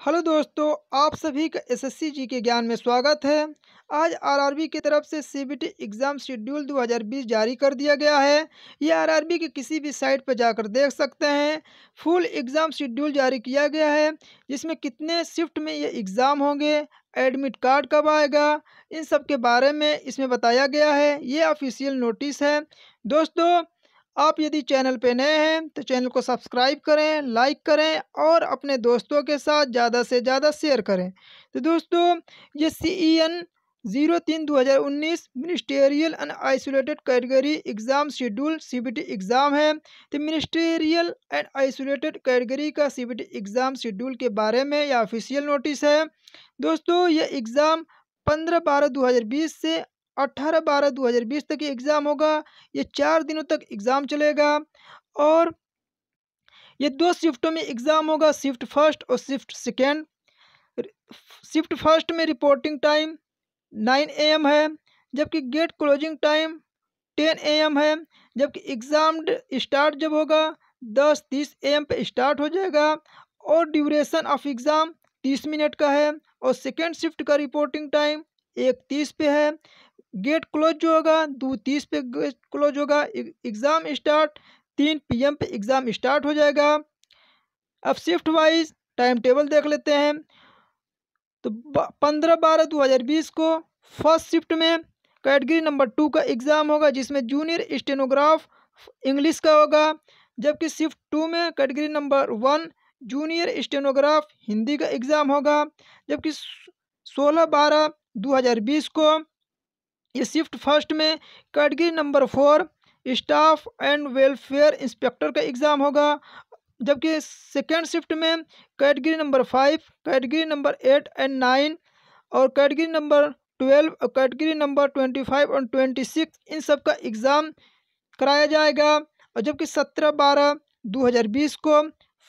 hello दोस्तों आप सभी का एसएससी जी के ज्ञान में स्वागत है आज आरआरबी की तरफ से सीबीटी एग्ज़ाम शेड्यूल 2020 जारी कर दिया गया है ये आरआरबी की किसी भी साइट पर जाकर देख सकते हैं फुल एग्ज़ाम शेड्यूल जारी किया गया है जिसमें कितने शिफ्ट में ये एग्ज़ाम होंगे एडमिट कार्ड कब आएगा इन सब के बारे में इसमें बताया गया है ये ऑफिशियल नोटिस है दोस्तों आप यदि चैनल पे नए हैं तो चैनल को सब्सक्राइब करें लाइक करें और अपने दोस्तों के साथ ज़्यादा से ज़्यादा शेयर करें तो दोस्तों ये सी ई e एन जीरो तीन दो हज़ार उन्नीस ministerial and isolated category exam schedule C B T exam है तो मिनिस्टेरियल एंड आइसोलेटेड कैटेगरी का C B T exam schedule के बारे में यह ऑफिशियल नोटिस है दोस्तों यह एग्ज़ाम पंद्रह बारह दो हज़ार बीस से अट्ठारह बारह दो हज़ार बीस तक ये एग्ज़ाम होगा ये चार दिनों तक एग्ज़ाम चलेगा और ये दो शिफ्टों में एग्ज़ाम होगा शिफ्ट फर्स्ट और शिफ्ट सेकेंड शिफ्ट फर्स्ट में reporting time nine A M है जबकि gate closing time ten A M है जबकि एग्ज़ाम स्टार्ट जब होगा दस तीस ए एम पर स्टार्ट हो जाएगा और ड्यूरेशन ऑफ एग्ज़ाम तीस मिनट का है और सेकेंड शिफ्ट का रिपोर्टिंग टाइम एक तीस पे है गेट क्लोज जो होगा दो तीस पे गेट क्लोज होगा एग्ज़ाम स्टार्ट तीन पीएम पे एग्ज़ाम स्टार्ट हो जाएगा अब शिफ्ट वाइज टाइम टेबल देख लेते हैं तो पंद्रह बारह दो हज़ार बीस को फर्स्ट शिफ्ट में कैटगरी नंबर टू का एग्ज़ाम होगा जिसमें जूनियर स्टेनोग्राफ इंग्लिश का होगा जबकि शिफ्ट टू में category number one junior stenograph Hindi का एग्ज़ाम होगा जबकि सोलह बारह दो हज़ार बीस को ये शिफ्ट फर्स्ट में category number four staff and welfare inspector का एग्ज़ाम होगा जबकि सेकेंड शिफ्ट में category number five category number eight and nine और कैटगरी नंबर ट्वेल्व और कैटगरी नंबर ट्वेंटी फाइव और ट्वेंटी सिक्स इन सब का एग्ज़ाम कराया जाएगा और जबकि सत्रह बारह दो हज़ार बीस को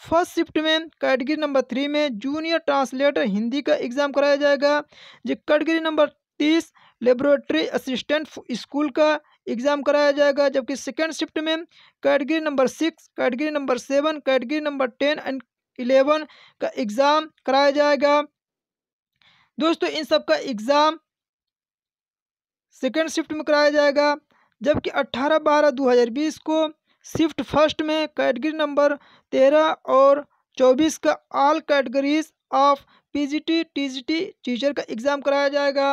फर्स्ट शिफ्ट में कैटगरी नंबर थ्री में जूनियर ट्रांसलेटर हिंदी का एग्ज़ाम कराया जाएगा जो कैटगरी नंबर तीस लेबोरेटरी असिस्टेंट स्कूल का एग्ज़ाम कराया जाएगा जबकि सेकेंड शिफ्ट में category number six category number seven category number ten and eleven का एग्ज़ाम कराया जाएगा दोस्तों इन सब का एग्ज़ाम सेकेंड शिफ्ट में कराया जाएगा जबकि अट्ठारह बारह दो हज़ार बीस को शिफ्ट फर्स्ट में कैटगरी नंबर तेरह और चौबीस का all categories of PGT TGT teacher का एग्ज़ाम कराया जाएगा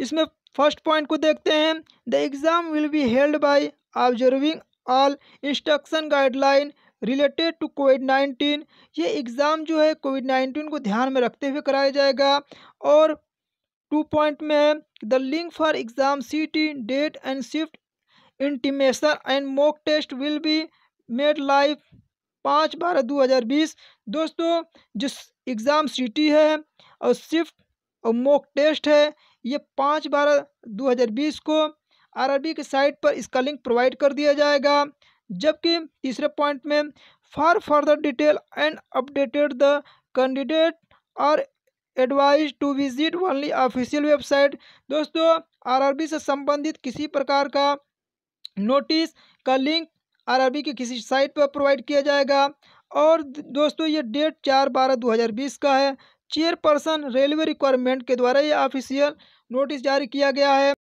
इसमें फर्स्ट पॉइंट को देखते हैं the exam will be held by observing all instruction guideline related to COVID nineteen ये एग्ज़ाम जो है कोविड नाइन्टीन को ध्यान में रखते हुए कराया जाएगा और टू पॉइंट में है the link for exam city date and shift intimation and mock test will be made live पाँच बारह दो हज़ार बीस दोस्तों जिस एग्ज़ाम सीटी है और शिफ्ट और मॉक टेस्ट है ये पाँच बारह बीस को आरआरबी की साइट पर इसका लिंक प्रोवाइड कर दिया जाएगा जबकि तीसरे पॉइंट में for further detail and updated the candidate और advise to visit only official website दोस्तों आरआरबी से संबंधित किसी प्रकार का नोटिस का लिंक आरआरबी की किसी साइट पर प्रोवाइड किया जाएगा और दोस्तों ये डेट चार बारह दो हज़ार बीस का है चेयरपर्सन रेलवे रिक्वायरमेंट के द्वारा ये ऑफिशियल नोटिस जारी किया गया है